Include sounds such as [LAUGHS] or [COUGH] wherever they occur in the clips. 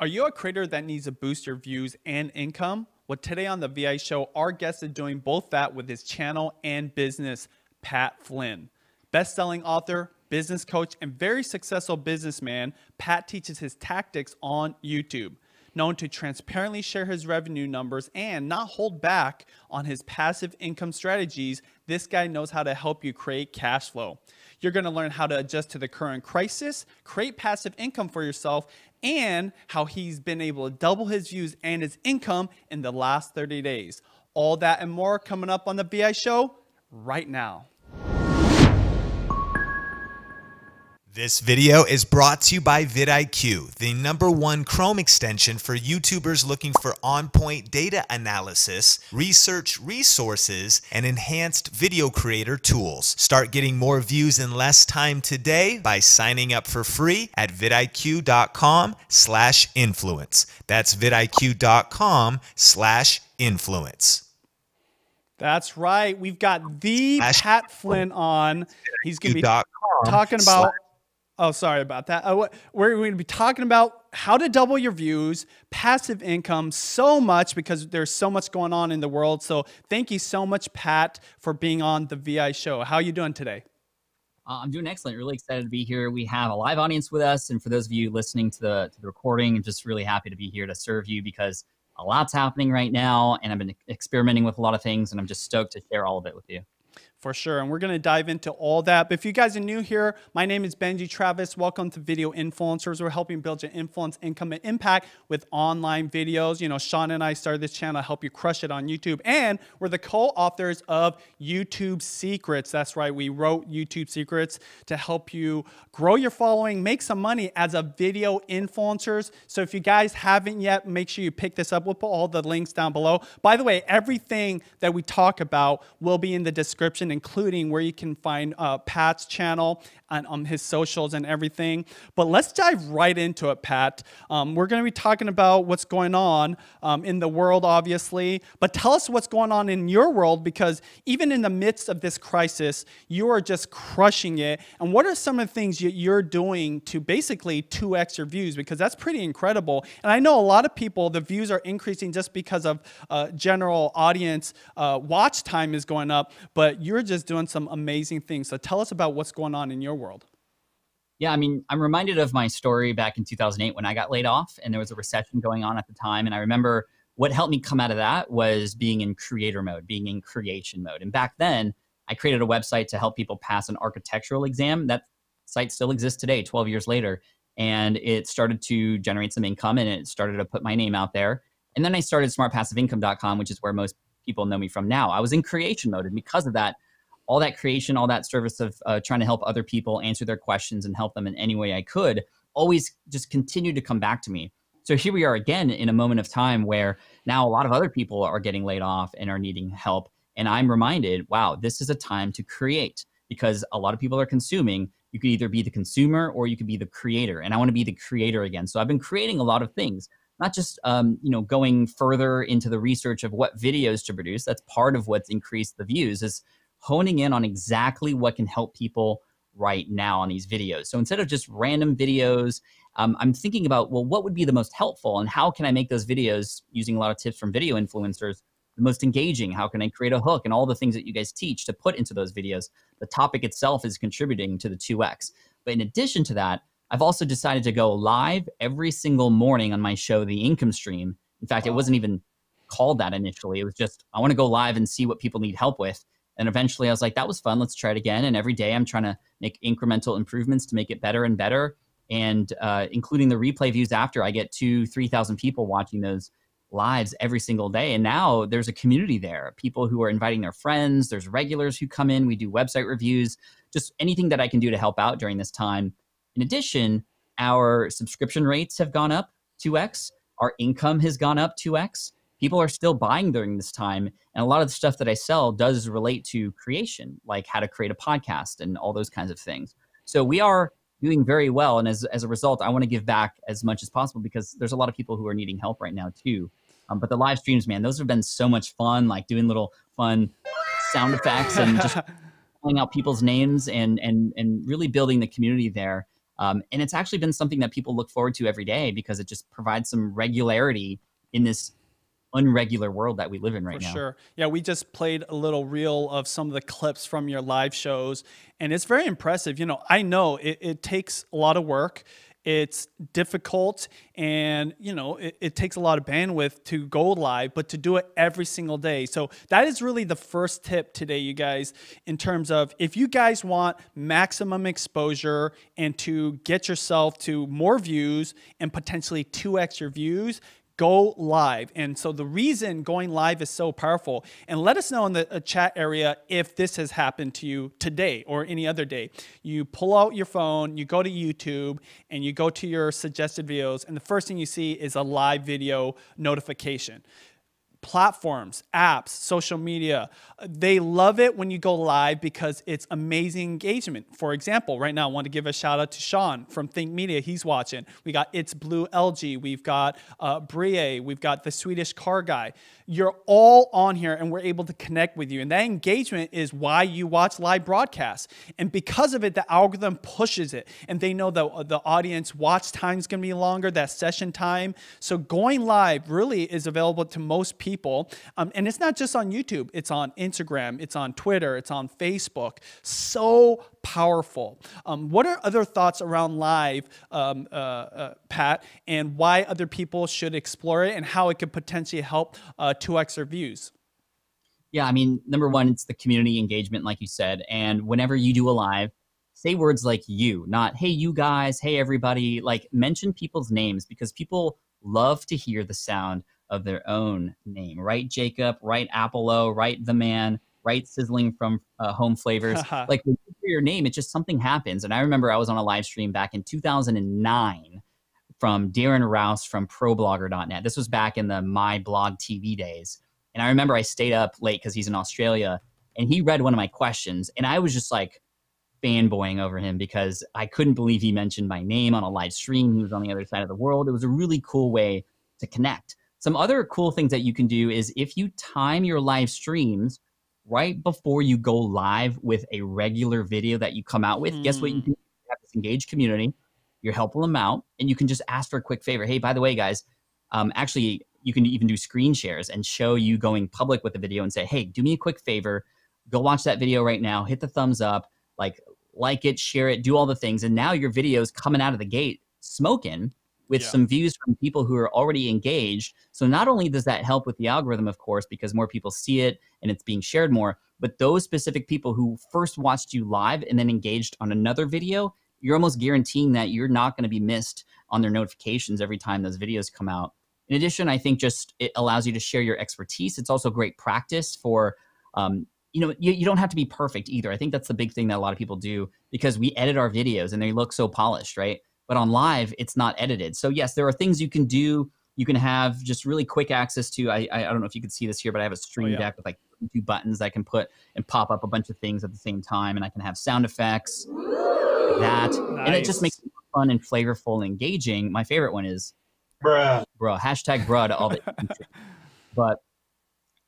Are you a creator that needs to boost your views and income? Well, today on the VI show, our guest is doing both that with his channel and business, Pat Flynn. Best selling author, business coach, and very successful businessman, Pat teaches his tactics on YouTube. Known to transparently share his revenue numbers and not hold back on his passive income strategies, this guy knows how to help you create cash flow. You're gonna learn how to adjust to the current crisis, create passive income for yourself, and how he's been able to double his views and his income in the last 30 days. All that and more coming up on the BI Show right now. This video is brought to you by vidIQ, the number one Chrome extension for YouTubers looking for on-point data analysis, research resources, and enhanced video creator tools. Start getting more views in less time today by signing up for free at vidIQ.com slash influence. That's vidIQ.com slash influence. That's right. We've got the Pat Flynn on. He's going to be talking about Oh, sorry about that. Uh, we're going to be talking about how to double your views, passive income, so much because there's so much going on in the world. So thank you so much, Pat, for being on the VI show. How are you doing today? Uh, I'm doing excellent. Really excited to be here. We have a live audience with us, and for those of you listening to the to the recording, I'm just really happy to be here to serve you because a lot's happening right now, and I've been experimenting with a lot of things, and I'm just stoked to share all of it with you for sure. And we're going to dive into all that. But if you guys are new here, my name is Benji Travis. Welcome to Video Influencers. We're helping build your influence, income, and impact with online videos. You know, Sean and I started this channel to help you crush it on YouTube. And we're the co authors of YouTube Secrets. That's right. We wrote YouTube Secrets to help you grow your following, make some money as a video influencers. So if you guys haven't yet, make sure you pick this up. We'll put all the links down below. By the way, everything that we talk about will be in the description including where you can find uh, Pat's channel and um, his socials and everything. But let's dive right into it, Pat. Um, we're going to be talking about what's going on um, in the world, obviously, but tell us what's going on in your world because even in the midst of this crisis, you are just crushing it. And what are some of the things you're doing to basically 2x your views? Because that's pretty incredible. And I know a lot of people, the views are increasing just because of uh, general audience uh, watch time is going up, but you're you're just doing some amazing things. So tell us about what's going on in your world. Yeah, I mean, I'm reminded of my story back in 2008 when I got laid off and there was a recession going on at the time. And I remember what helped me come out of that was being in creator mode, being in creation mode. And back then, I created a website to help people pass an architectural exam. That site still exists today, 12 years later. And it started to generate some income and it started to put my name out there. And then I started smartpassiveincome.com, which is where most people know me from now. I was in creation mode. And because of that, all that creation, all that service of uh, trying to help other people answer their questions and help them in any way I could always just continued to come back to me. So here we are again in a moment of time where now a lot of other people are getting laid off and are needing help. And I'm reminded, wow, this is a time to create because a lot of people are consuming. You could either be the consumer or you could be the creator. And I want to be the creator again. So I've been creating a lot of things not just um, you know going further into the research of what videos to produce that's part of what's increased the views is honing in on exactly what can help people right now on these videos. So instead of just random videos, um, I'm thinking about, well, what would be the most helpful and how can I make those videos using a lot of tips from video influencers the most engaging? How can I create a hook and all the things that you guys teach to put into those videos? The topic itself is contributing to the 2X. But in addition to that, I've also decided to go live every single morning on my show, The Income Stream. In fact, wow. it wasn't even called that initially. It was just, I want to go live and see what people need help with. And eventually I was like, that was fun. Let's try it again. And every day I'm trying to make incremental improvements to make it better and better. And uh, including the replay views after, I get two, 3,000 people watching those lives every single day. And now there's a community there, people who are inviting their friends, there's regulars who come in, we do website reviews, just anything that I can do to help out during this time. In addition, our subscription rates have gone up 2x, our income has gone up 2x people are still buying during this time. And a lot of the stuff that I sell does relate to creation, like how to create a podcast and all those kinds of things. So we are doing very well. And as, as a result, I want to give back as much as possible because there's a lot of people who are needing help right now too. Um, but the live streams, man, those have been so much fun, like doing little fun sound effects and just [LAUGHS] calling out people's names and, and, and really building the community there. Um, and it's actually been something that people look forward to every day because it just provides some regularity in this unregular world that we live in right For now. Sure. Yeah, we just played a little reel of some of the clips from your live shows, and it's very impressive. You know, I know it, it takes a lot of work. It's difficult and you know it, it takes a lot of bandwidth to go live, but to do it every single day. So that is really the first tip today, you guys, in terms of if you guys want maximum exposure and to get yourself to more views and potentially 2x your views, go live. And so the reason going live is so powerful, and let us know in the uh, chat area if this has happened to you today or any other day. You pull out your phone, you go to YouTube, and you go to your suggested videos, and the first thing you see is a live video notification platforms, apps, social media. Uh, they love it when you go live because it's amazing engagement. For example, right now I want to give a shout out to Sean from Think Media. He's watching. We got It's Blue LG. We've got uh, Brie. We've got the Swedish car guy. You're all on here and we're able to connect with you. And that engagement is why you watch live broadcasts. And because of it, the algorithm pushes it. And they know the, the audience watch time is going to be longer, that session time. So going live really is available to most people people. Um, and it's not just on YouTube, it's on Instagram, it's on Twitter, it's on Facebook. So powerful. Um, what are other thoughts around live, um, uh, uh, Pat, and why other people should explore it and how it could potentially help uh, 2x their views? Yeah, I mean, number one, it's the community engagement, like you said. And whenever you do a live, say words like you, not hey, you guys, hey, everybody. Like, mention people's names because people love to hear the sound of their own name. Right, Jacob. Right, Apollo. Right, the man. Right, sizzling from uh, home flavors. [LAUGHS] Uh-huh. like you your name, it just something happens. And I remember I was on a live stream back in 2009 from Darren Rouse from ProBlogger.net. This was back in the My Blog TV days, and I remember I stayed up late because he's in Australia, and he read one of my questions, and I was just like fanboying over him because I couldn't believe he mentioned my name on a live stream. He was on the other side of the world. It was a really cool way to connect. Some other cool things that you can do is if you time your live streams right before you go live with a regular video that you come out with, mm. guess what? You hmm. can have this engaged community. You're helping them out, and you can just ask for a quick favor. Hey, by the way, guys, um, actually, you can even do screen shares and show you going public with the video and say, hey, do me a quick favor. Go watch that video right now. Hit the thumbs up. Like, like it, share it, do all the things. And now your video's coming out of the gate smoking with yeah. some views from people who are already engaged. So not only does that help with the algorithm, of course, because more people see it and it's being shared more, but those specific people who first watched you live and then engaged on another video, you're almost guaranteeing that you're not going to be missed on their notifications every time those videos come out. In addition, I think just it allows you to share your expertise. It's also great practice for, um, you know, you, you don't have to be perfect either. I think that's the big thing that a lot of people do because we edit our videos and they look so polished, right? But on live, it's not edited. So yes, there are things you can do. You can have just really quick access to. I I, don't know if you can see this here, but I have a oh, stream oh, yeah. deck with like two buttons I can put and pop up a bunch of things at the same time, and I can have sound effects. that nice. and it just makes it fun and flavorful and engaging. My favorite one is bruh, bruh, hashtag bruh to all the. [LAUGHS] but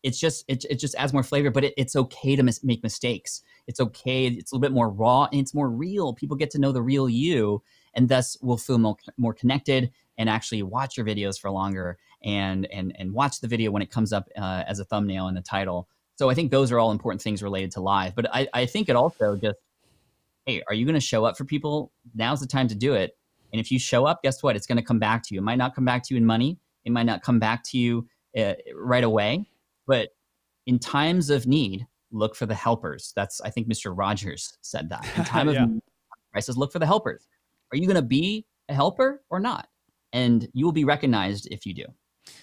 it's just it, it just adds more flavor but it, it's okay to mis- make mistakes it's okay it's a little bit more raw and it's more real people get to know the real you and thus will feel more, more connected and actually watch your videos for longer and and and watch the video when it comes up uh, as a thumbnail in the title. So I think those are all important things related to live. But I, I think it also just, hey, are you going to show up for people? Now's the time to do it. And if you show up, guess what? It's going to come back to you. It might not come back to you in money. It might not come back to you uh, right away. But in times of need, look for the helpers. That's I think Mr. Rogers said that. In [LAUGHS] time yeah. of crisis, look for the helpers. Are you going to be a helper or not? And you will be recognized if you do.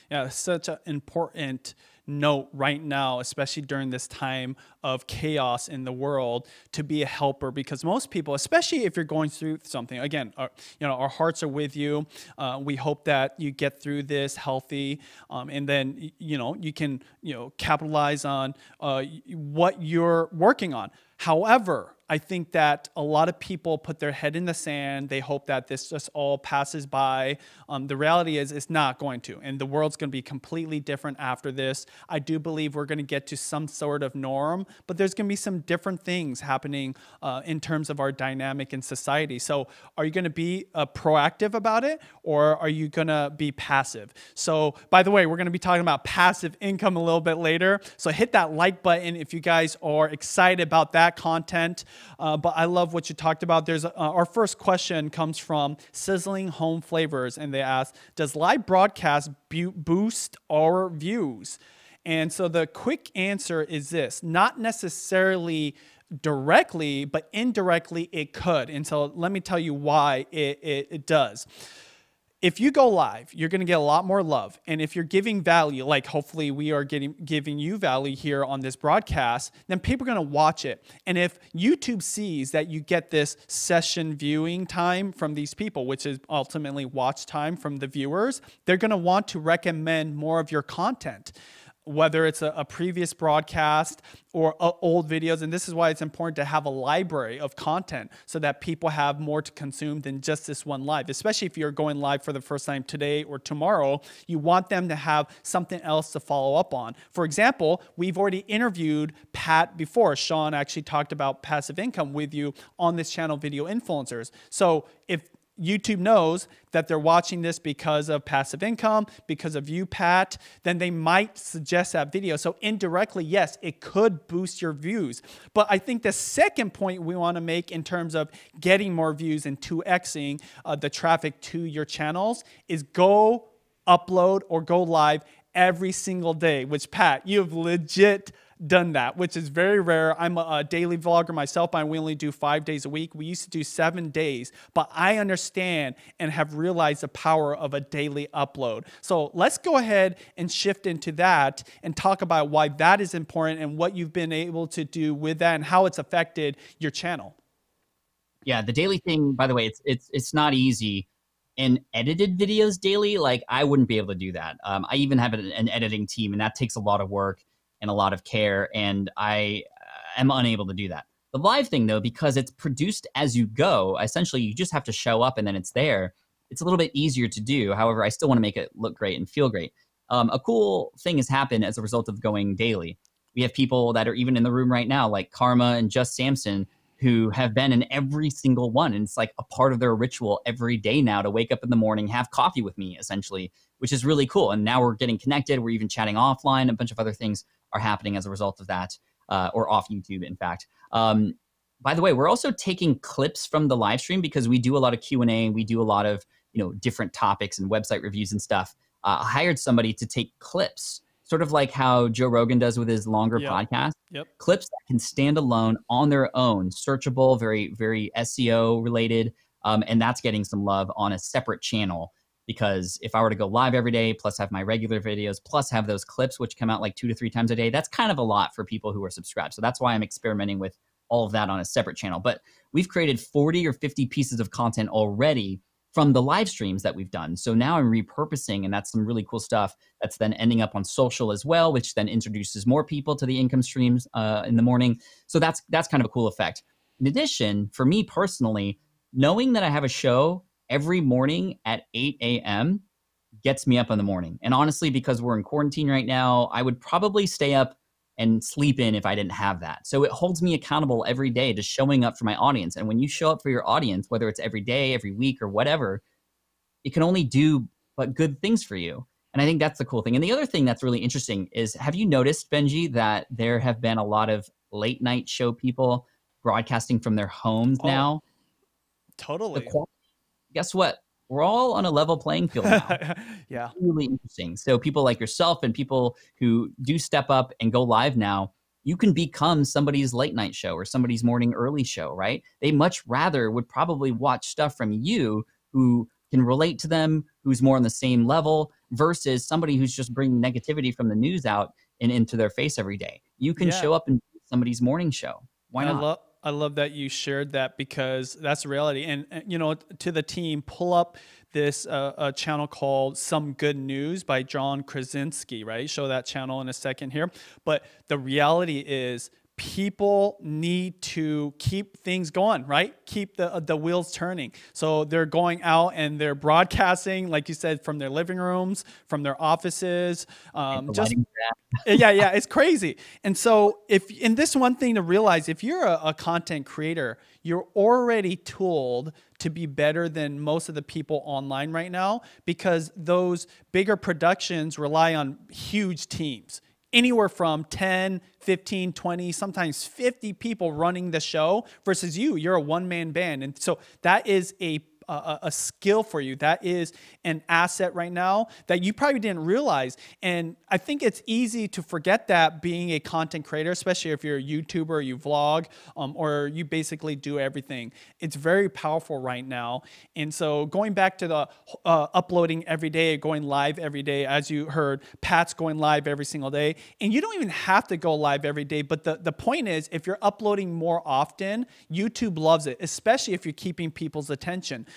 Yeah, such an important note right now, especially during this time of chaos in the world, to be a helper because most people, especially if you're going through something, again, our, uh, you know, our hearts are with you. Uh, we hope that you get through this healthy, um, and then you know you can you know capitalize on uh, what you're working on. However, I think that a lot of people put their head in the sand. They hope that this just all passes by. Um, the reality is, it's not going to. And the world's going to be completely different after this. I do believe we're going to get to some sort of norm, but there's going to be some different things happening uh, in terms of our dynamic in society. So, are you going to be uh, proactive about it or are you going to be passive? So, by the way, we're going to be talking about passive income a little bit later. So, hit that like button if you guys are excited about that content. Uh, but I love what you talked about. There's uh, our first question comes from Sizzling Home Flavors, and they ask, "Does live broadcast bu- boost our views?" And so the quick answer is this: not necessarily directly, but indirectly, it could. And so let me tell you why it, it, it does if you go live, you're going to get a lot more love. And if you're giving value, like hopefully we are getting giving you value here on this broadcast, then people are going to watch it. And if YouTube sees that you get this session viewing time from these people, which is ultimately watch time from the viewers, they're going to want to recommend more of your content whether it's a, a previous broadcast or uh, old videos. And this is why it's important to have a library of content so that people have more to consume than just this one live, especially if you're going live for the first time today or tomorrow. You want them to have something else to follow up on. For example, we've already interviewed Pat before. Sean actually talked about passive income with you on this channel, Video Influencers. So if YouTube knows that they're watching this because of passive income, because of you, Pat, then they might suggest that video. So, indirectly, yes, it could boost your views. But I think the second point we want to make in terms of getting more views and 2xing uh, the traffic to your channels is go upload or go live every single day, which, Pat, you have legit done that, which is very rare. I'm a, a daily vlogger myself. I only do five days a week. We used to do seven days, but I understand and have realized the power of a daily upload. So let's go ahead and shift into that and talk about why that is important and what you've been able to do with that and how it's affected your channel. Yeah, the daily thing, by the way, it's it's it's not easy and edited videos daily, like I wouldn't be able to do that. Um, I even have an, an, editing team, and that takes a lot of work and a lot of care. And I uh, am unable to do that. The live thing, though, because it's produced as you go, essentially you just have to show up and then it's there. It's a little bit easier to do. However, I still want to make it look great and feel great. Um, a cool thing has happened as a result of going daily. We have people that are even in the room right now, like Karma and Just Samson, who have been in every single one. And it's like a part of their ritual every day now to wake up in the morning, have coffee with me, essentially, which is really cool. And now we're getting connected. We're even chatting offline. A bunch of other things are happening as a result of that, uh, or off YouTube, in fact. Um, by the way, we're also taking clips from the live stream because we do a lot of Q and A. We do a lot of you know different topics and website reviews and stuff. Uh, I hired somebody to take clips, sort of like how Joe Rogan does with his longer yep. podcast. Yep. Clips that can stand alone on their own, searchable, very very SEO related, um, and that's getting some love on a separate channel because if I were to go live every day, plus have my regular videos, plus have those clips, which come out like two to three times a day, that's kind of a lot for people who are subscribed. So that's why I'm experimenting with all of that on a separate channel. But we've created 40 or 50 pieces of content already from the live streams that we've done. So now I'm repurposing, and that's some really cool stuff that's then ending up on social as well, which then introduces more people to the income streams uh, in the morning. So that's that's kind of a cool effect. In addition, for me personally, knowing that I have a show every morning at 8 a.m. gets me up in the morning. And honestly, because we're in quarantine right now, I would probably stay up and sleep in if I didn't have that. So it holds me accountable every day to showing up for my audience. And when you show up for your audience, whether it's every day, every week, or whatever, it can only do but good things for you. And I think that's the cool thing. And the other thing that's really interesting is have you noticed, Benji, that there have been a lot of late night show people broadcasting from their homes oh, now? Totally. The quality guess what? We're all on a level playing field now. [LAUGHS] yeah. Really interesting. So people like yourself and people who do step up and go live now, you can become somebody's late night show or somebody's morning early show, right? They much rather would probably watch stuff from you who can relate to them, who's more on the same level, versus somebody who's just bringing negativity from the news out and into their face every day. You can yeah. show up and somebody's morning show. Why not? I, lo- I love that you shared that because that's reality. And you know, to the team, pull up this uh, a channel called Some Good News by John Krasinski. Right, show that channel in a second here. But the reality is people need to keep things going, right? Keep the the wheels turning. So they're going out and they're broadcasting, like you said, from their living rooms, from their offices. Um, just [LAUGHS] yeah, yeah, it's crazy. And so if in this one thing to realize, if you're a, a content creator, you're already tooled to be better than most of the people online right now because those bigger productions rely on huge teams anywhere from 10, 15, 20, sometimes 50 people running the show versus you. You're a one man band. And so that is a a, a skill for you. That is an asset right now that you probably didn't realize. And I think it's easy to forget that being a content creator, especially if you're a YouTuber, you vlog, um, or you basically do everything. It's very powerful right now. And so going back to the uh, uploading every day, going live every day, as you heard, Pat's going live every single day. And you don't even have to go live every day. But the, the point is, if you're uploading more often, YouTube loves it, especially if you're keeping people's attention.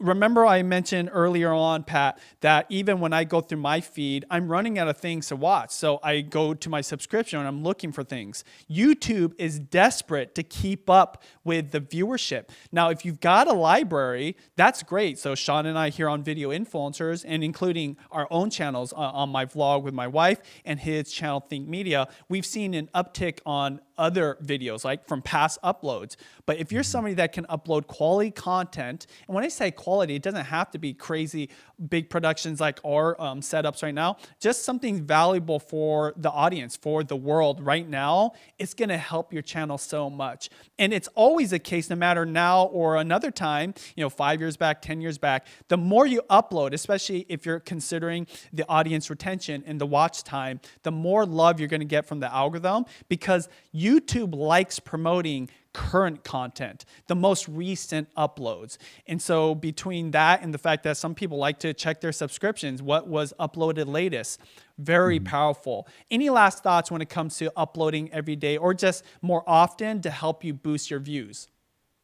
remember I mentioned earlier on, Pat, that even when I go through my feed, I'm running out of things to watch. So I go to my subscription and I'm looking for things. YouTube is desperate to keep up with the viewership. Now, if you've got a library, that's great. So Sean and I here on Video Influencers and including our own channels uh, on my vlog with my wife and his channel Think Media, we've seen an uptick on other videos like from past uploads. But if you're mm-hmm. somebody that can upload quality content, and when I say quality, quality. It doesn't have to be crazy big productions like our um, setups right now. Just something valuable for the audience, for the world right now. It's going to help your channel so much. And it's always the case, no matter now or another time, you know, five years back, 10 years back, the more you upload, especially if you're considering the audience retention and the watch time, the more love you're going to get from the algorithm because YouTube likes promoting current content, the most recent uploads. And so between that and the fact that some people like to check their subscriptions, what was uploaded latest, very mm-hmm. powerful. Any last thoughts when it comes to uploading every day or just more often to help you boost your views?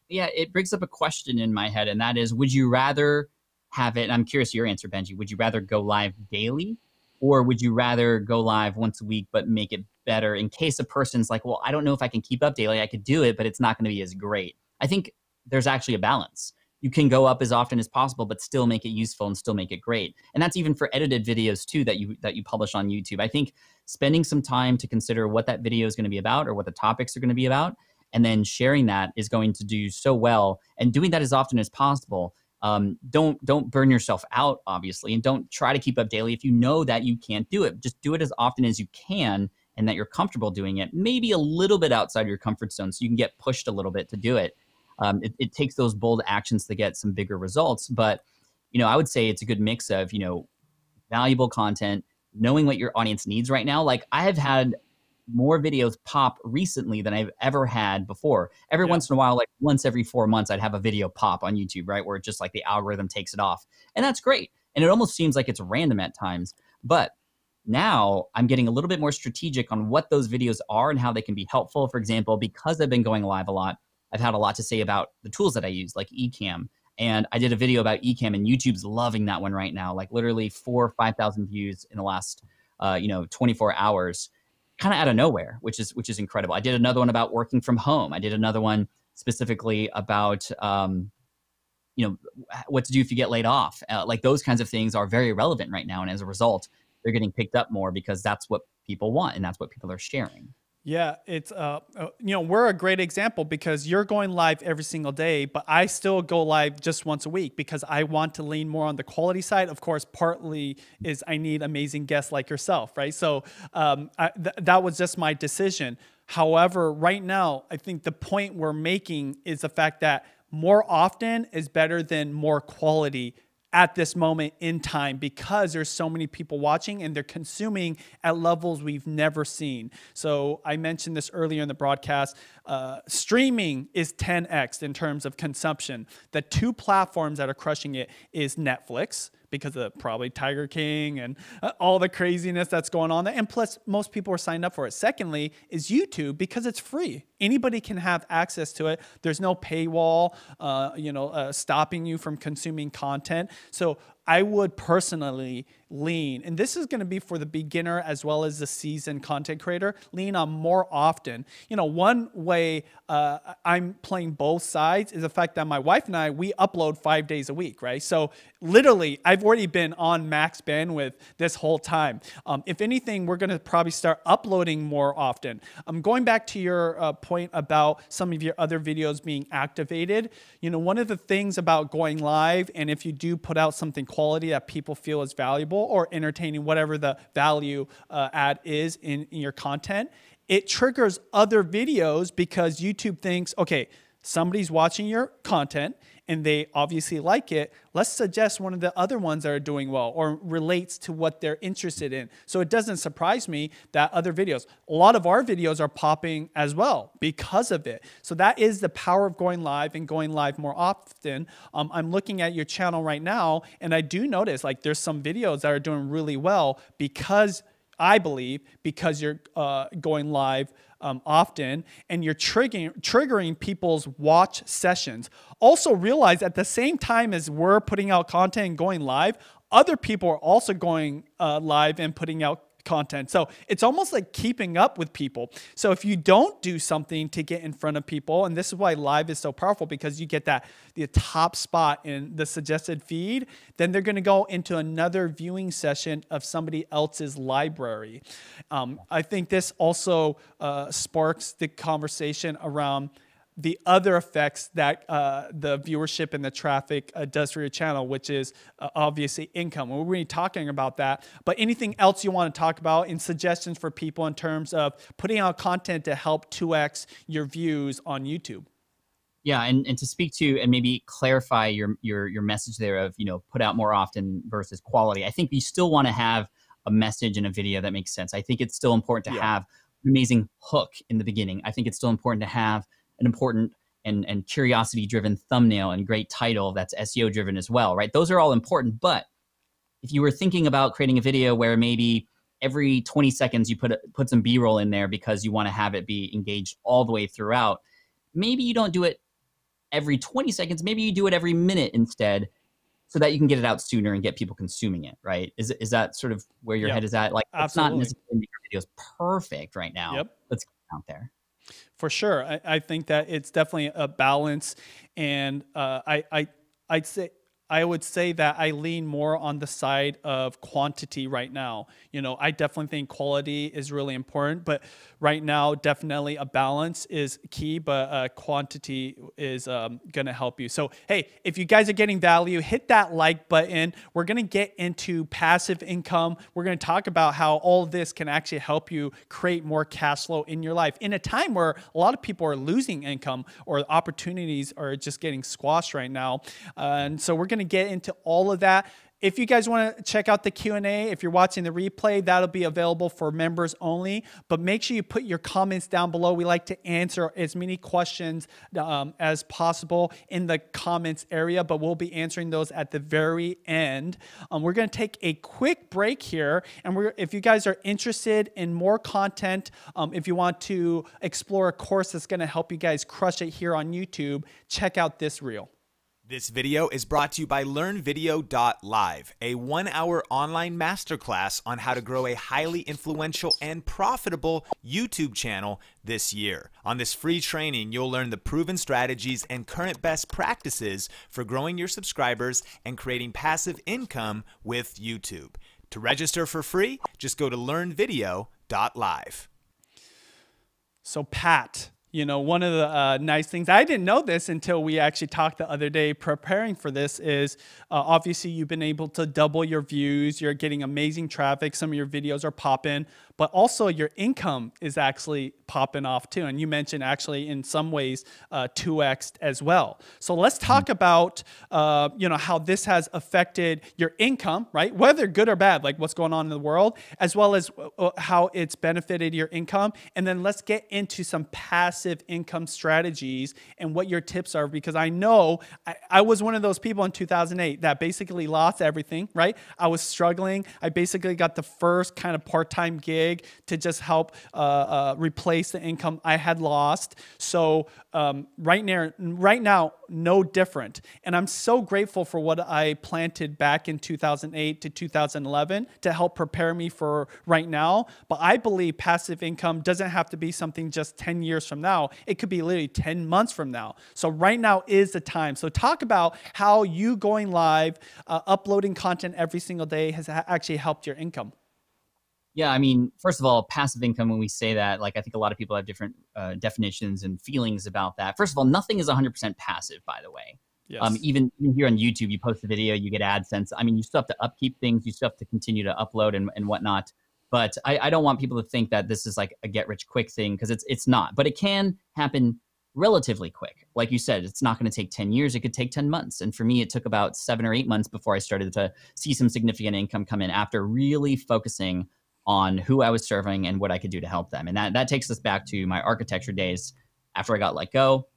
Yeah, it brings up a question in my head, and that is would you rather have it? I'm curious your answer, Benji. Would you rather go live daily or would you rather go live once a week but make it better in case a person's like, well, I don't know if I can keep up daily. I could do it, but it's not going to be as great. I think there's actually a balance. You can go up as often as possible, but still make it useful and still make it great. And that's even for edited videos too that you that you publish on YouTube. I think spending some time to consider what that video is going to be about or what the topics are going to be about, and then sharing that is going to do so well. And doing that as often as possible um, don't don't burn yourself out obviously and don't try to keep up daily if you know that you can't do it just do it as often as you can and that you're comfortable doing it, maybe a little bit outside your comfort zone so you can get pushed a little bit to do it. Um, it, it takes those bold actions to get some bigger results. But, you know, I would say it's a good mix of, you know, valuable content, knowing what your audience needs right now. Like I have had more videos pop recently than I've ever had before. Every yeah. once in a while, like once every four months, I'd have a video pop on YouTube, right? Where it's just like the algorithm takes it off. And that's great. And it almost seems like it's random at times. But now I'm getting a little bit more strategic on what those videos are and how they can be helpful. For example, because I've been going live a lot, I've had a lot to say about the tools that I use, like Ecamm. And I did a video about Ecamm, and YouTube's loving that one right now. Like literally four or five thousand views in the last, uh, you know, 24 hours, kind of out of nowhere, which is which is incredible. I did another one about working from home. I did another one specifically about, um, you know, what to do if you get laid off. Uh, like those kinds of things are very relevant right now, and as a result, they're getting picked up more because that's what people want and that's what people are sharing. Yeah, it's uh, uh, you know, we're a great example because you're going live every single day, but I still go live just once a week because I want to lean more on the quality side. Of course, partly is I need amazing guests like yourself, right? So um, I, th- that was just my decision. However, right now, I think the point we're making is the fact that more often is better than more quality at this moment in time because there's so many people watching and they're consuming at levels we've never seen. So I mentioned this earlier in the broadcast. Uh, streaming is 10x in terms of consumption. The two platforms that are crushing it is Netflix because of probably Tiger King and uh, all the craziness that's going on there. And plus, most people are signed up for it. Secondly, is YouTube because it's free. Anybody can have access to it. There's no paywall, uh, you know, uh, stopping you from consuming content. So I would personally lean, and this is going to be for the beginner as well as the seasoned content creator, lean on more often. You know, one way uh, I'm playing both sides is the fact that my wife and I, we upload five days a week, right? So literally, I've already been on max bandwidth this whole time. Um, if anything, we're going to probably start uploading more often. I'm um, going back to your uh, point about some of your other videos being activated. You know, one of the things about going live, and if you do put out something quality that people feel is valuable or entertaining, whatever the value uh, add is in, in your content, it triggers other videos because YouTube thinks, okay, somebody's watching your content and they obviously like it, let's suggest one of the other ones that are doing well or relates to what they're interested in. So it doesn't surprise me that other videos, a lot of our videos are popping as well because of it. So that is the power of going live and going live more often. Um, I'm looking at your channel right now and I do notice like there's some videos that are doing really well because I believe because you're uh, going live um, often, and you're triggering, triggering people's watch sessions. Also, realize at the same time as we're putting out content and going live, other people are also going uh, live and putting out content. So it's almost like keeping up with people. So if you don't do something to get in front of people, and this is why live is so powerful because you get that the top spot in the suggested feed, then they're going to go into another viewing session of somebody else's library. Um, I think this also uh, sparks the conversation around the other effects that uh, the viewership and the traffic uh, does for your channel, which is uh, obviously income. We're going to be talking about that. But anything else you want to talk about in suggestions for people in terms of putting out content to help 2x your views on YouTube? Yeah, and, and to speak to and maybe clarify your, your your message there of you know put out more often versus quality. I think you still want to have a message and a video that makes sense. I think it's still important to yeah. have amazing hook in the beginning. I think it's still important to have an important and, and curiosity driven thumbnail and great title that's SEO driven as well, right? Those are all important, but if you were thinking about creating a video where maybe every 20 seconds you put a, put some b-roll in there because you want to have it be engaged all the way throughout maybe you don't do it every 20 seconds maybe you do it every minute instead so that you can get it out sooner and get people consuming it right is, is that sort of where your head is at like absolutely. it's not necessarily videos perfect right now yep. let's get out there for sure. I, I think that it's definitely a balance. And uh, I, I, I'd say I would say that I lean more on the side of quantity right now. You know, I definitely think quality is really important, but right now, definitely a balance is key, but uh, quantity is um, gonna help you. So, hey, if you guys are getting value, hit that like button. We're gonna get into passive income. We're gonna talk about how all this can actually help you create more cash flow in your life in a time where a lot of people are losing income or opportunities are just getting squashed right now. Uh, and so, we're gonna going to get into all of that. If you guys want to check out the Q&A, if you're watching the replay, that'll be available for members only. But make sure you put your comments down below. We like to answer as many questions um, as possible in the comments area, but we'll be answering those at the very end. Um, we're going to take a quick break here. And we're, if you guys are interested in more content, um, if you want to explore a course that's going to help you guys crush it here on YouTube, check out this reel. This video is brought to you by LearnVideo.live, a one hour online masterclass on how to grow a highly influential and profitable YouTube channel this year. On this free training, you'll learn the proven strategies and current best practices for growing your subscribers and creating passive income with YouTube. To register for free, just go to LearnVideo.live. So, Pat, you know, one of the uh, nice things, I didn't know this until we actually talked the other day preparing for this, is uh, obviously you've been able to double your views. You're getting amazing traffic. Some of your videos are popping but also your income is actually popping off too. And you mentioned actually in some ways uh, 2x as well. So let's talk hmm. about uh, you know how this has affected your income, right? Whether good or bad, like what's going on in the world, as well as uh, uh, how it's benefited your income. And then let's get into some passive income strategies and what your tips are because I know I, I was one of those people in 2008 that basically lost everything, right? I was struggling. I basically got the first kind of part time gig to just help uh, uh, replace the income I had lost. So um, right now, right now, no different. And I'm so grateful for what I planted back in 2008 to 2011 to help prepare me for right now. But I believe passive income doesn't have to be something just 10 years from now. It could be literally 10 months from now. So right now is the time. So talk about how you going live, uh, uploading content every single day has actually helped your income. Yeah, I mean, first of all, passive income, when we say that, like I think a lot of people have different uh, definitions and feelings about that. First of all, nothing is 100% passive, by the way. Um, yes. Um, even, here on YouTube, you post a video, you get AdSense. I mean, you still have to upkeep things, you still have to continue to upload and, and whatnot. But I, I don't want people to think that this is like a get rich quick thing because it's, it's not. But it can happen relatively quick. Like you said, it's not going to take 10 years, it could take 10 months. And for me, it took about seven or eight months before I started to see some significant income come in after really focusing on who I was serving and what I could do to help them. And that, that takes us back to my architecture days after I got let go,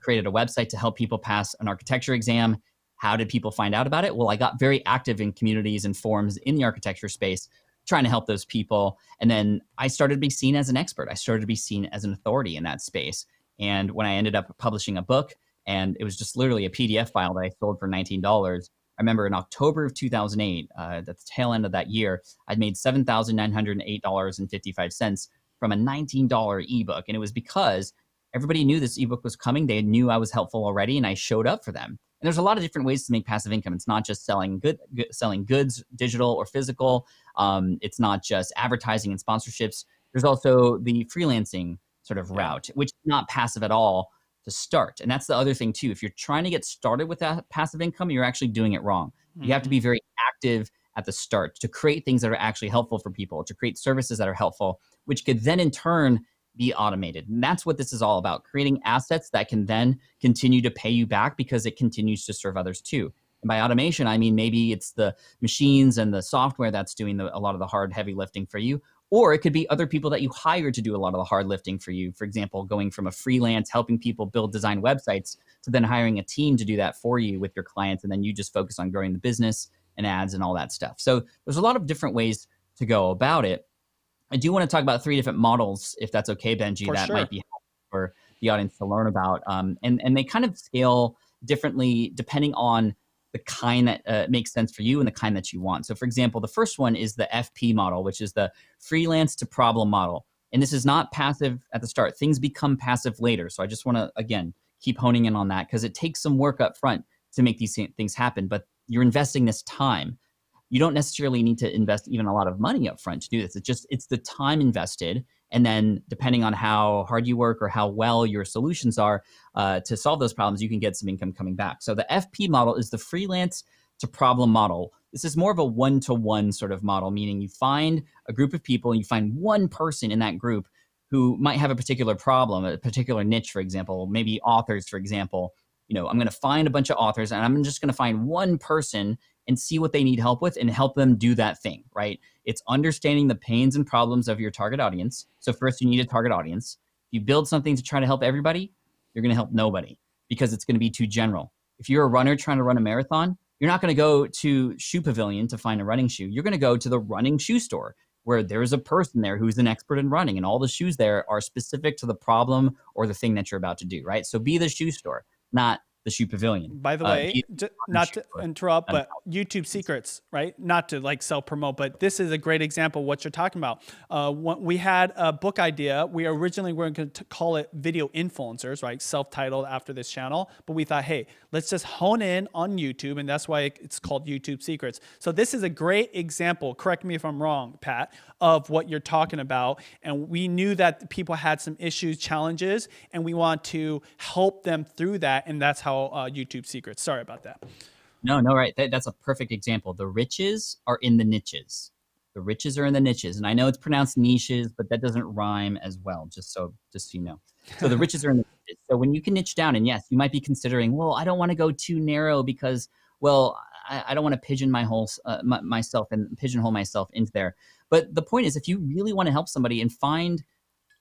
created a website to help people pass an architecture exam. How did people find out about it? Well, I got very active in communities and forums in the architecture space, trying to help those people. And then I started to be seen as an expert. I started to be seen as an authority in that space. And when I ended up publishing a book, and it was just literally a PDF file that I sold for $19, I remember in October of 2008, uh, at the tail end of that year, I'd made $7,908.55 from a $19 ebook. And it was because everybody knew this ebook was coming. They knew I was helpful already, and I showed up for them. And there's a lot of different ways to make passive income. It's not just selling good, good selling goods, digital or physical. Um, it's not just advertising and sponsorships. There's also the freelancing sort of route, which is not passive at all, to start. And that's the other thing too. If you're trying to get started with that passive income, you're actually doing it wrong. Mm-hmm. You have to be mm-hmm. very active at the start to create things that are actually helpful for people, to create services that are helpful, which could then in turn be automated. And that's what this is all about, creating assets that can then continue to pay you back because it continues to serve others too. And by automation, I mean maybe it's the machines and the software that's doing the, a lot of the hard, heavy lifting for you, or it could be other people that you hire to do a lot of the hard lifting for you. For example, going from a freelance, helping people build design websites, to then hiring a team to do that for you with your clients. And then you just focus on growing the business and ads and all that stuff. So there's a lot of different ways to go about it. I do want to talk about three different models, if that's okay, Benji, for that sure. might be for the audience to learn about. Um, and, and they kind of scale differently depending on the kind that uh, makes sense for you and the kind that you want. So for example, the first one is the FP model, which is the freelance to problem model. And this is not passive at the start. Things become passive later. So I just want to, again, keep honing in on that because it takes some work up front to make these things happen, but you're investing this time. You don't necessarily need to invest even a lot of money up front to do this. It's just, it's the time invested and then, depending on how hard you work or how well your solutions are uh, to solve those problems, you can get some income coming back. So, the FP model is the freelance to problem model. This is more of a one to one sort of model, meaning you find a group of people and you find one person in that group who might have a particular problem, a particular niche, for example, maybe authors, for example. You know, I'm going to find a bunch of authors and I'm just going to find one person and see what they need help with and help them do that thing, right? It's understanding the pains and problems of your target audience. So first you need a target audience. If you build something to try to help everybody, you're going to help nobody because it's going to be too general. If you're a runner trying to run a marathon, you're not going to go to shoe pavilion to find a running shoe. You're going to go to the running shoe store where there is a person there who's an expert in running and all the shoes there are specific to the problem or the thing that you're about to do, right? So be the shoe store, not the shoe pavilion. By the uh, way, not to interrupt, but YouTube secrets, right? Not to like self promote, but this is a great example what you're talking about. Uh, we had a book idea. We originally were going to call it Video Influencers, right? Self titled after this channel. But we thought, hey, let's just hone in on YouTube. And that's why it's called YouTube Secrets. So this is a great example, correct me if I'm wrong, Pat, of what you're talking about. And we knew that people had some issues, challenges, and we want to help them through that. And that's how uh, YouTube secrets. Sorry about that. No, no, right. That, that's a perfect example. The riches are in the niches. The riches are in the niches, and I know it's pronounced niches, but that doesn't rhyme as well. Just so, just so you know. So the riches are in the [LAUGHS] niches. So when you can niche down, and yes, you might be considering, well, I don't want to go too narrow because, well, I, I don't want to pigeon my whole uh, my, myself and pigeonhole myself into there. But the point is, if you really want to help somebody and find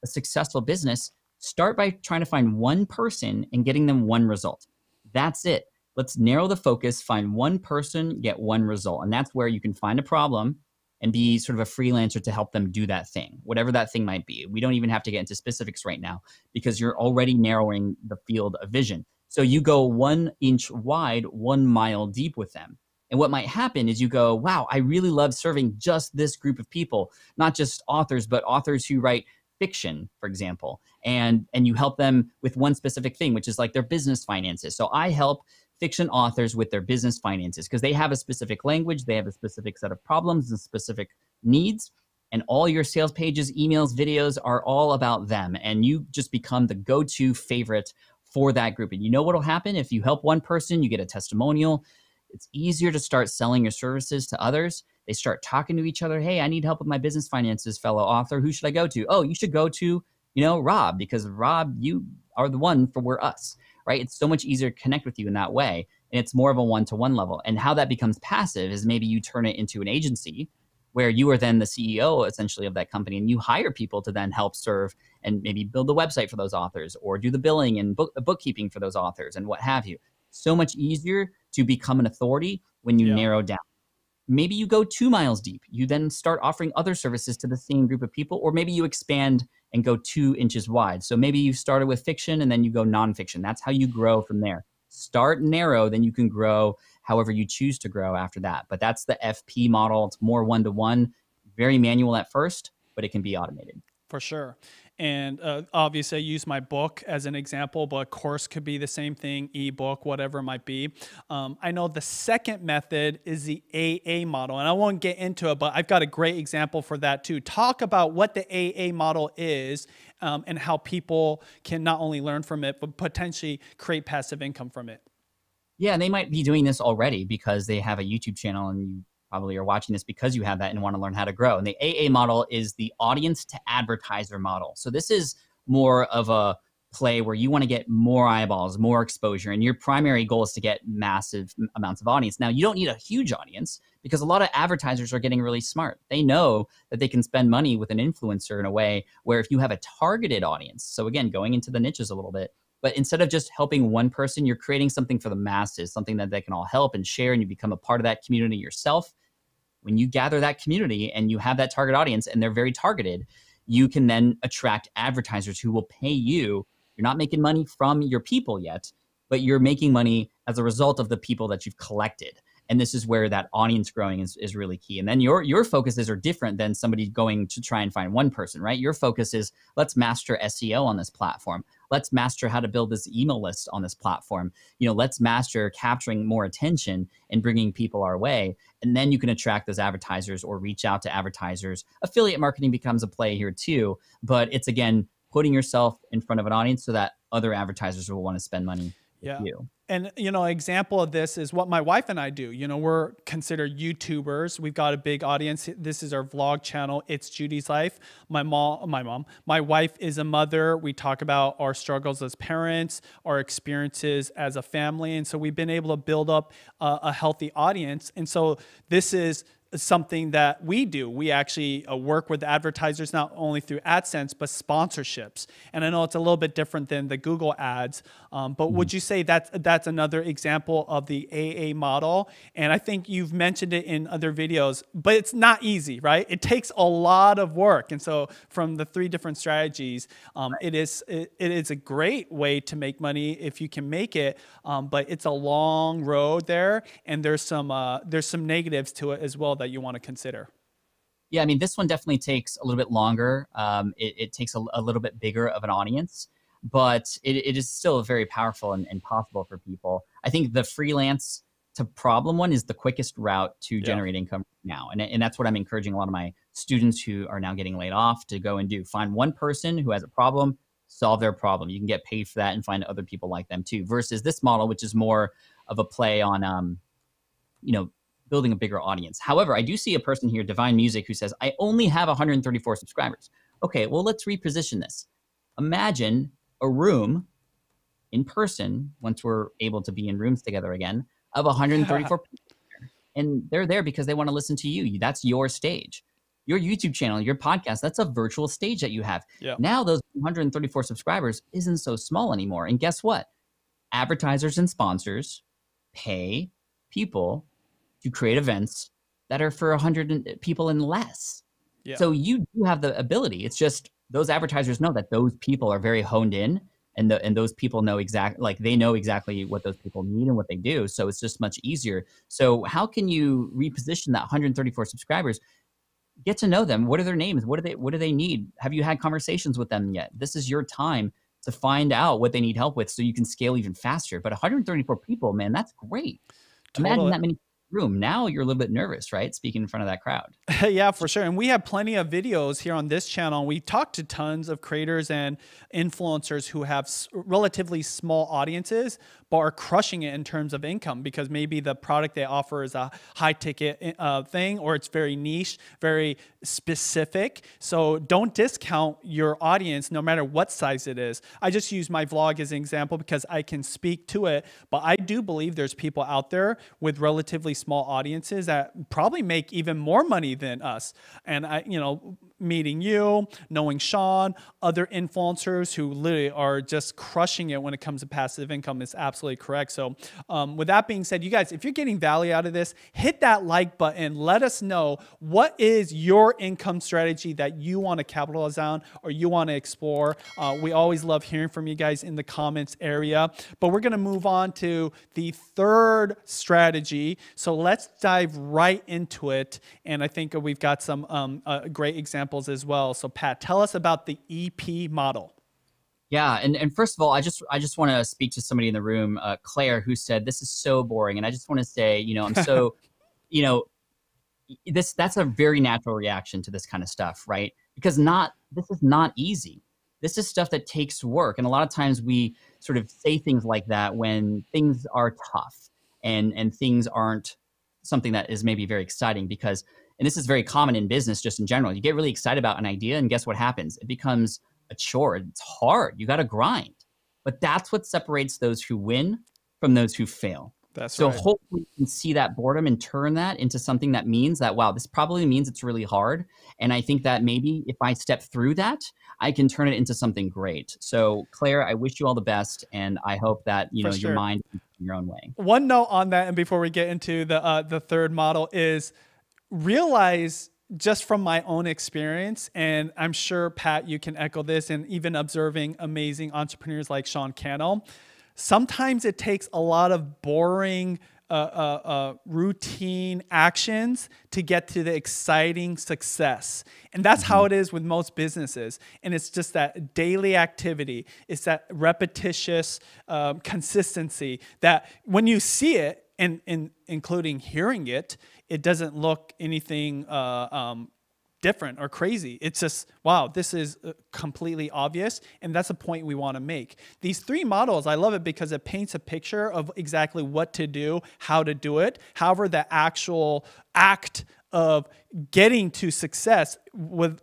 a successful business, start by trying to find one person and getting them one result. That's it. Let's narrow the focus, find one person, get one result. And that's where you can find a problem and be sort of a freelancer to help them do that thing, whatever that thing might be. We don't even have to get into specifics right now because you're already narrowing the field of vision. So you go one inch wide, one mile deep with them. And what might happen is you go, wow, I really love serving just this group of people, not just authors, but authors who write fiction, for example, and and you help them with one specific thing, which is like their business finances. So I help fiction authors with their business finances because they have a specific language, they have a specific set of problems and specific needs, and all your sales pages, emails, videos are all about them, and you just become the go-to favorite for that group. And you know what'll happen if you help one person, you get a testimonial. It's easier to start selling your services to others they start talking to each other. Hey, I need help with my business finances, fellow author. Who should I go to? Oh, you should go to, you know, Rob, because Rob, you are the one for We're Us, right? It's so much easier to connect with you in that way. And it's more of a one to one level. And how that becomes passive is maybe you turn it into an agency where you are then the CEO essentially of that company and you hire people to then help serve and maybe build the website for those authors or do the billing and book, uh, bookkeeping for those authors and what have you. So much easier to become an authority when you yeah. narrow down Maybe you go two miles deep. You then start offering other services to the same group of people, or maybe you expand and go two inches wide. So maybe you started with fiction and then you go nonfiction. That's how you grow from there. Start narrow, then you can grow however you choose to grow after that. But that's the FP model. It's more one to one, very manual at first, but it can be automated. For sure and uh, obviously I use my book as an example, but course could be the same thing, ebook, whatever it might be. Um, I know the second method is the AA model, and I won't get into it, but I've got a great example for that too. Talk about what the AA model is um, and how people can not only learn from it, but potentially create passive income from it. Yeah, and they might be doing this already because they have a YouTube channel and you probably are watching this because you have that and want to learn how to grow. And the AA model is the audience to advertiser model. So this is more of a play where you want to get more eyeballs, more exposure, and your primary goal is to get massive amounts of audience. Now, you don't need a huge audience because a lot of advertisers are getting really smart. They know that they can spend money with an influencer in a way where if you have a targeted audience, so again, going into the niches a little bit, but instead of just helping one person, you're creating something for the masses, something that they can all help and share, and you become a part of that community yourself. When you gather that community and you have that target audience and they're very targeted, you can then attract advertisers who will pay you. You're not making money from your people yet, but you're making money as a result of the people that you've collected. And this is where that audience growing is, is really key. And then your your focuses are different than somebody going to try and find one person, right? Your focus is let's master SEO on this platform let's master how to build this email list on this platform. You know, let's master capturing more attention and bringing people our way. And then you can attract those advertisers or reach out to advertisers. Affiliate marketing becomes a play here too, but it's again, putting yourself in front of an audience so that other advertisers will want to spend money yeah. You and you know, example of this is what my wife and I do. You know, we're considered YouTubers. We've got a big audience. This is our vlog channel. It's Judy's life. My mom, my mom, my wife is a mother. We talk about our struggles as parents, our experiences as a family, and so we've been able to build up a, a healthy audience. And so this is something that we do. We actually uh, work with advertisers not only through AdSense but sponsorships. And I know it's a little bit different than the Google ads, um, but mm-hmm. would you say that's that's another example of the AA model? And I think you've mentioned it in other videos, but it's not easy, right? It takes a lot of work. And so from the three different strategies, um, it is it, it is a great way to make money if you can make it, um, but it's a long road there, and there's some uh, there's some negatives to it as well that you want to consider? Yeah, I mean, this one definitely takes a little bit longer. Um, it, it, takes a, a, little bit bigger of an audience, but it, it is still very powerful and, and, possible for people. I think the freelance to problem one is the quickest route to yeah. generate income now. And, and that's what I'm encouraging a lot of my students who are now getting laid off to go and do. Find one person who has a problem, solve their problem. You can get paid for that and find other people like them too, versus this model, which is more of a play on, um, you know, building a bigger audience. However, I do see a person here, Divine Music, who says, I only have 134 subscribers. Okay, well, let's reposition this. Imagine a room in person, once we're able to be in rooms together again, of 134 people. And they're there because they want to listen to you. That's your stage. Your YouTube channel, your podcast, that's a virtual stage that you have. Yeah. Now, those 134 subscribers isn't so small anymore. And guess what? Advertisers and sponsors pay people to create events that are for 100 people and less. Yeah. So you do have the ability. It's just those advertisers know that those people are very honed in and the, and those people know exactly like they know exactly what those people need and what they do so it's just much easier so how can you reposition that 134 subscribers get to know them what are their names what do they what do they need have you had conversations with them yet this is your time to find out what they need help with so you can scale even faster but 134 people man that's great totally. imagine that many room. Now you're a little bit nervous, right? Speaking in front of that crowd. [LAUGHS] yeah, for sure. And we have plenty of videos here on this channel. We talk to tons of creators and influencers who have relatively small audiences, are crushing it in terms of income because maybe the product they offer is a high ticket eh, uh, thing or it's very niche, very specific. So don't discount your audience no matter what size it is. I just use my vlog as an example because I can speak to it, but I do believe there's people out there with relatively small audiences that probably make even more money than us. And I, you know, meeting you, knowing Sean, other influencers who literally are just crushing it when it comes to passive income is absolutely absolutely correct. So, um, with that being said, you guys, if you're getting value out of this, hit that like button. Let us know what is your income strategy that you want to capitalize on or you want to explore. Uh, we always love hearing from you guys in the comments area. But we're going to move on to the third strategy. So, let's dive right into it. And I think we've got some um, uh, great examples as well. So, Pat, tell us about the EP model. Yeah, and, and first of all, I just I just want to speak to somebody in the room, uh, Claire, who said this is so boring, and I just want to say, you know, I'm so, [LAUGHS] you know, this that's a very natural reaction to this kind of stuff, right? Because not this is not easy. This is stuff that takes work, and a lot of times we sort of say things like that when things are tough and and things aren't something that is maybe very exciting because and this is very common in business just in general you get really excited about an idea and guess what happens it becomes a chore. It's hard. You got to grind. But that's what separates those who win from those who fail. That's so right. hopefully you can see that boredom and turn that into something that means that wow, this probably means it's really hard. And I think that maybe if I step through that, I can turn it into something great. So Claire, I wish you all the best, and I hope that you For know sure. your mind your own way. One note on that, and before we get into the uh, the third model is realize just from my own experience, and I'm sure, Pat, you can echo this, and even observing amazing entrepreneurs like Sean Cannell, sometimes it takes a lot of boring, uh, uh, uh, routine actions to get to the exciting success. And that's mm-hmm. how it is with most businesses. And it's just that daily activity, it's that repetitious um, consistency that when you see it, and, and including hearing it, it doesn't look anything uh, um, different or crazy. It's just, wow, this is uh, completely obvious. And that's a point we want to make. These three models, I love it because it paints a picture of exactly what to do, how to do it. However, the actual act of getting to success with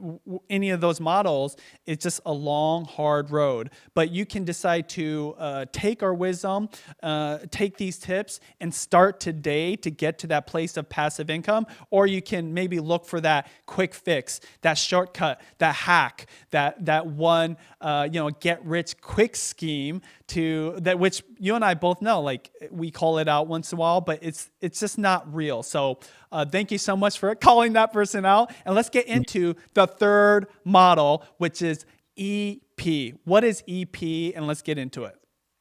any of those models it's just a long hard road but you can decide to uh, take our wisdom uh, take these tips and start today to get to that place of passive income or you can maybe look for that quick fix that shortcut that hack that that one uh, you know get rich quick scheme to that which you and i both know like we call it out once in a while but it's it's just not real so uh, thank you so much for calling that person out. And let's get mm-hmm. into the third model, which is EP. What is EP? And let's get into it.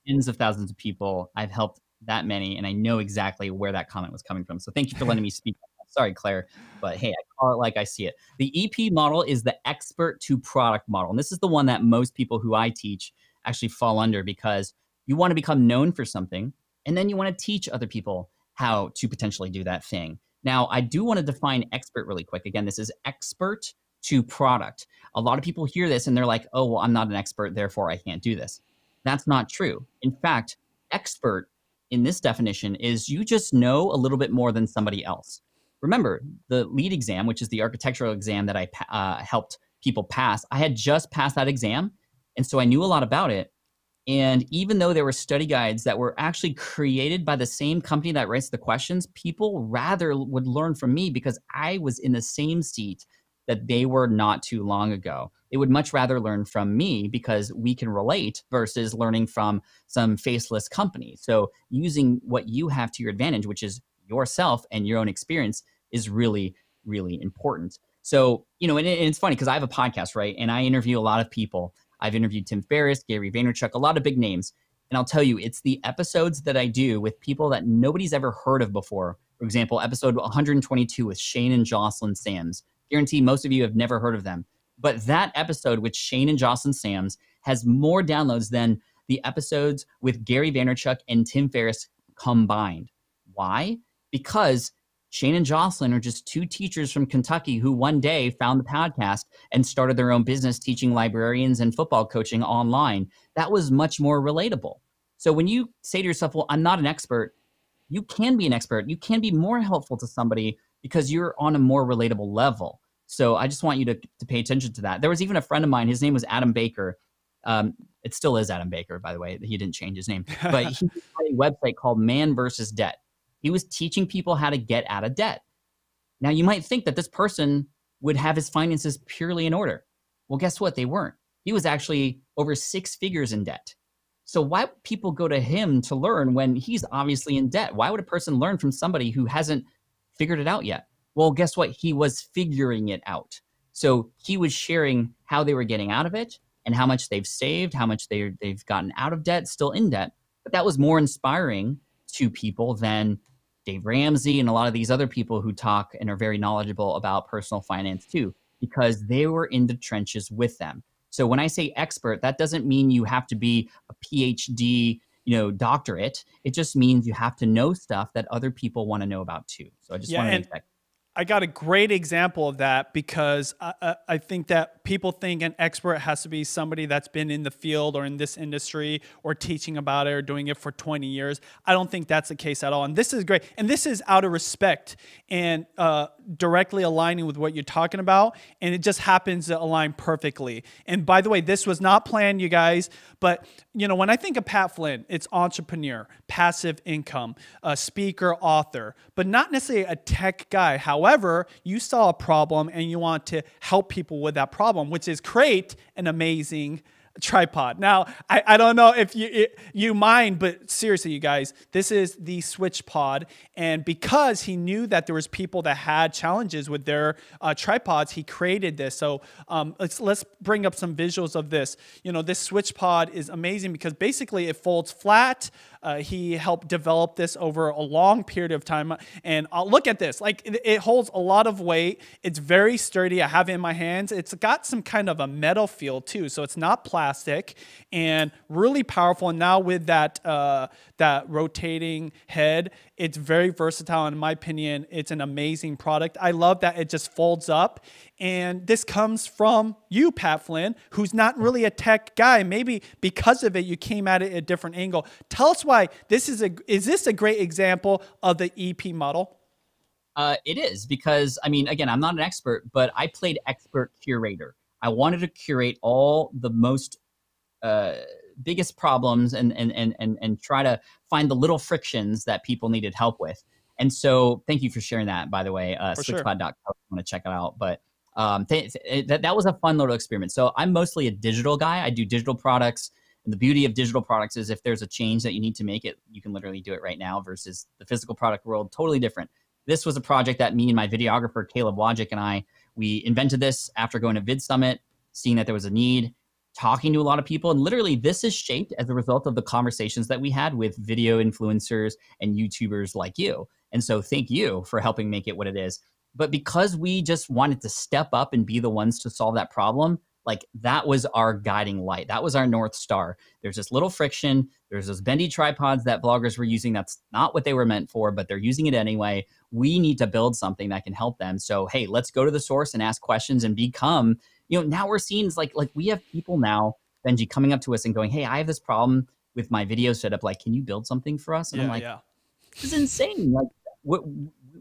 Tens of thousands of people. I've helped that many, and I know exactly where that comment was coming from. So thank you for letting me speak. [LAUGHS] Sorry, Claire, but hey, I call it like I see it. The EP model is the expert to product model. And this is the one that most people who I teach actually fall under because you want to become known for something, and then you want to teach other people how to potentially do that thing. Now, I do want to define expert really quick. Again, this is expert to product. A lot of people hear this and they're like, oh, well, I'm not an expert, therefore I can't do this. That's not true. In fact, expert in this definition is you just know a little bit more than somebody else. Remember, the lead exam, which is the architectural exam that I uh, helped people pass, I had just passed that exam. And so I knew a lot about it, and even though there were study guides that were actually created by the same company that writes the questions, people rather would learn from me because I was in the same seat that they were not too long ago. They would much rather learn from me because we can relate versus learning from some faceless company. So using what you have to your advantage, which is yourself and your own experience, is really, really important. So, you know, and, it's funny because I have a podcast, right? And I interview a lot of people. I've interviewed Tim Ferriss, Gary Vaynerchuk, a lot of big names. And I'll tell you, it's the episodes that I do with people that nobody's ever heard of before. For example, episode 122 with Shane and Jocelyn Sams. Guarantee most of you have never heard of them. But that episode with Shane and Jocelyn Sams has more downloads than the episodes with Gary Vaynerchuk and Tim Ferriss combined. Why? Because Shane and Jocelyn are just two teachers from Kentucky who one day found the podcast and started their own business teaching librarians and football coaching online. That was much more relatable. So when you say to yourself, well, I'm not an expert, you can be an expert. You can be more helpful to somebody because you're on a more relatable level. So I just want you to, to pay attention to that. There was even a friend of mine, his name was Adam Baker. Um, it still is Adam Baker, by the way. He didn't change his name, [LAUGHS] but he had a website called Man versus Debt he was teaching people how to get out of debt. Now, you might think that this person would have his finances purely in order. Well, guess what? They weren't. He was actually over six figures in debt. So, why would people go to him to learn when he's obviously in debt? Why would a person learn from somebody who hasn't figured it out yet? Well, guess what? He was figuring it out. So, he was sharing how they were getting out of it and how much they've saved, how much they, they've gotten out of debt, still in debt. But that was more inspiring to people than Dave Ramsey and a lot of these other people who talk and are very knowledgeable about personal finance too, because they were in the trenches with them. So when I say expert, that doesn't mean you have to be a PhD, you know, doctorate. It just means you have to know stuff that other people want to know about too. So I just yeah, want to make that I got a great example of that because I, I, think that people think an expert has to be somebody that's been in the field or in this industry or teaching about it or doing it for 20 years. I don't think that's the case at all. And this is great. And this is out of respect and uh, directly aligning with what you're talking about. And it just happens to align perfectly. And by the way, this was not planned, you guys, but you know, when I think of Pat Flynn, it's entrepreneur, passive income, a speaker, author, but not necessarily a tech guy. However, you saw a problem and you want to help people with that problem, which is create an amazing tripod. Now, I, I don't know if you it, you mind, but seriously, you guys, this is the Switch Pod, and because he knew that there was people that had challenges with their uh, tripods, he created this. So um, let's let's bring up some visuals of this. You know, this Switch Pod is amazing because basically it folds flat. Uh, he helped develop this over a long period of time, and I'll uh, look at this. Like it, it holds a lot of weight. It's very sturdy. I have it in my hands. It's got some kind of a metal feel too, so it's not plastic and really powerful. And now with that uh, that rotating head, it's very versatile. In my opinion, it's an amazing product. I love that it just folds up. And this comes from you, Pat Flynn, who's not really a tech guy. Maybe because of it, you came at it at a different angle. Tell us why this is a is this a great example of the EP model? Uh, it is because I mean, again, I'm not an expert, but I played expert curator. I wanted to curate all the most uh, biggest problems and, and and and and try to find the little frictions that people needed help with. And so, thank you for sharing that. By the way, uh, switchpod.com. Sure. want to check it out, but. Um, th- th- that, that was a fun little experiment. So I'm mostly a digital guy. I do digital products. And the beauty of digital products is if there's a change that you need to make it, you can literally do it right now versus the physical product world, totally different. This was a project that me and my videographer, Caleb Logic, and I we invented this after going to Vid Summit, seeing that there was a need, talking to a lot of people. And literally, this is shaped as a result of the conversations that we had with video influencers and YouTubers like you. And so, thank you for helping make it what it is. But because we just wanted to step up and be the ones to solve that problem, like that was our guiding light. That was our North Star. There's this little friction. There's those bendy tripods that vloggers were using. That's not what they were meant for, but they're using it anyway. We need to build something that can help them. So, hey, let's go to the source and ask questions and become, you know, now we're seeing like, like we have people now, Benji, coming up to us and going, hey, I have this problem with my video setup. Like, can you build something for us? And yeah, I'm like, yeah. this is insane. Like, what,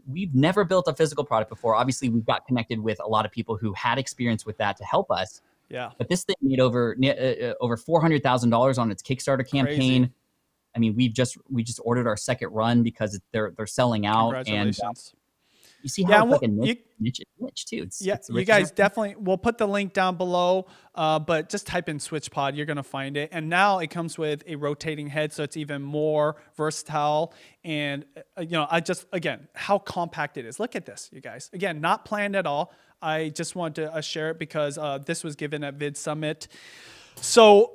we've never built a physical product before. Obviously, we've got connected with a lot of people who had experience with that to help us. Yeah. But this thing made over uh, uh, over four hundred thousand dollars on its Kickstarter campaign. Crazy. I mean, we've just we just ordered our second run because they're they're selling out. And uh, you see how yeah, it's well, like a niche, you, niche, niche too. It's, yeah, it's you guys definitely. We'll put the link down below, uh, but just type in SwitchPod, you're gonna find it. And now it comes with a rotating head, so it's even more versatile. And uh, you know, I just again how compact it is. Look at this, you guys. Again, not planned at all. I just want to uh, share it because uh, this was given at Vid Summit. So,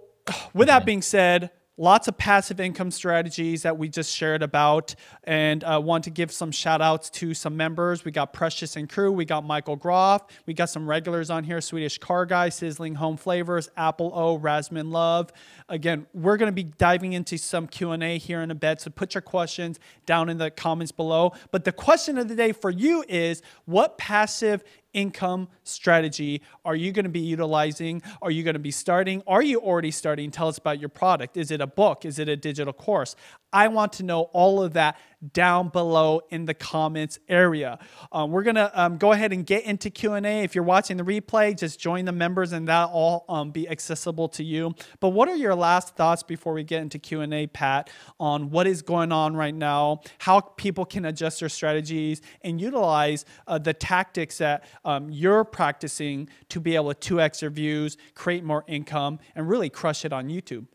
with that being said, lots of passive income strategies that we just shared about and uh, want to give some shout outs to some members we got precious and crew we got michael groff we got some regulars on here swedish car guy sizzling home flavors apple o rasmin love again we're going to be diving into some q&a here in a bit so put your questions down in the comments below but the question of the day for you is what passive income strategy are you going to be utilizing? Are you going to be starting? Are you already starting? Tell us about your product. Is it a book? Is it a digital course? I want to know all of that down below in the comments area. Um, we're gonna um, go ahead and get into Q and A. If you're watching the replay, just join the members, and that all um, be accessible to you. But what are your last thoughts before we get into Q and A, Pat, on what is going on right now, how people can adjust their strategies and utilize uh, the tactics that um, you're practicing to be able to 2x your views, create more income, and really crush it on YouTube.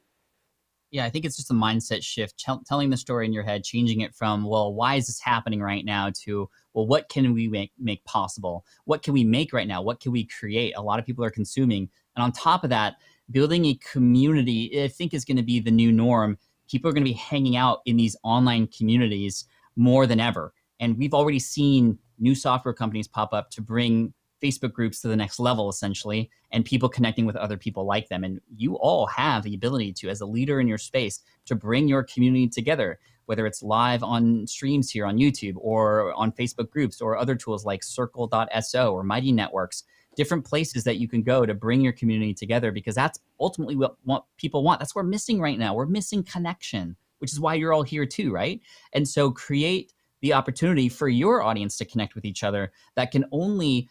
Yeah, I think it's just a mindset shift, telling the story in your head, changing it from, well, why is this happening right now to, well, what can we make, make possible? What can we make right now? What can we create? A lot of people are consuming. And on top of that, building a community, I think, is going to be the new norm. People are going to be hanging out in these online communities more than ever. And we've already seen new software companies pop up to bring Facebook groups to the next level, essentially, and people connecting with other people like them. And you all have the ability to, as a leader in your space, to bring your community together, whether it's live on streams here on YouTube or on Facebook groups or other tools like circle.so or Mighty Networks, different places that you can go to bring your community together because that's ultimately what, what people want. That's what we're missing right now. We're missing connection, which is why you're all here too, right? And so create the opportunity for your audience to connect with each other that can only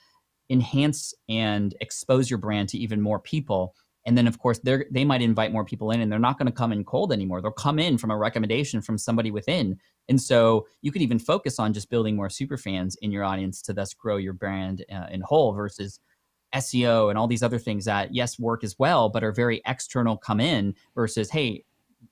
enhance and expose your brand to even more people. And then, of course, they they might invite more people in, and they're not going to come in cold anymore. They'll come in from a recommendation from somebody within. And so, you could even focus on just building more super fans in your audience to thus grow your brand uh, in whole versus SEO and all these other things that yes work as well, but are very external. Come in versus hey,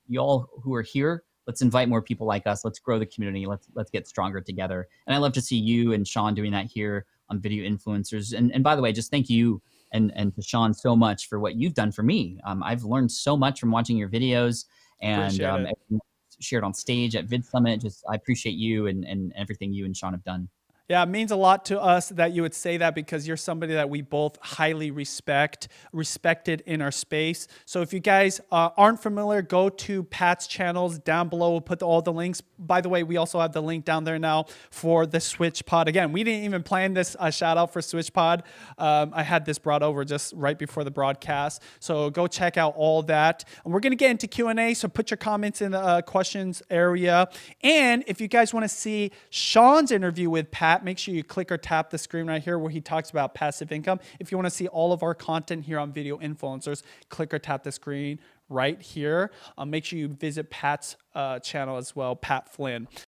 y'all who are here, let's invite more people like us. Let's grow the community. Let's let's get stronger together. And I love to see you and Sean doing that here on video influencers. And and by the way, just thank you and and to Sean so much for what you've done for me. Um, I've learned so much from watching your videos and um, shared on stage at Vid Summit. Just I appreciate you and and everything you and Sean have done. Yeah, it means a lot to us that you would say that because you're somebody that we both highly respect, respected in our space. So if you guys uh, aren't familiar, go to Pat's channels down below. We'll put all the links. By the way, we also have the link down there now for the Switch Pod. Again, we didn't even plan this uh, shout out for Switch Pod. Um, I had this brought over just right before the broadcast. So go check out all that. And we're going to get into Q&A, so put your comments in the uh, questions area. And if you guys want to see Sean's interview with Pat, make sure you click or tap the screen right here where he talks about passive income. If you want to see all of our content here on Video Influencers, click or tap the screen right here. Um, make sure you visit Pat's uh, channel as well, Pat Flynn.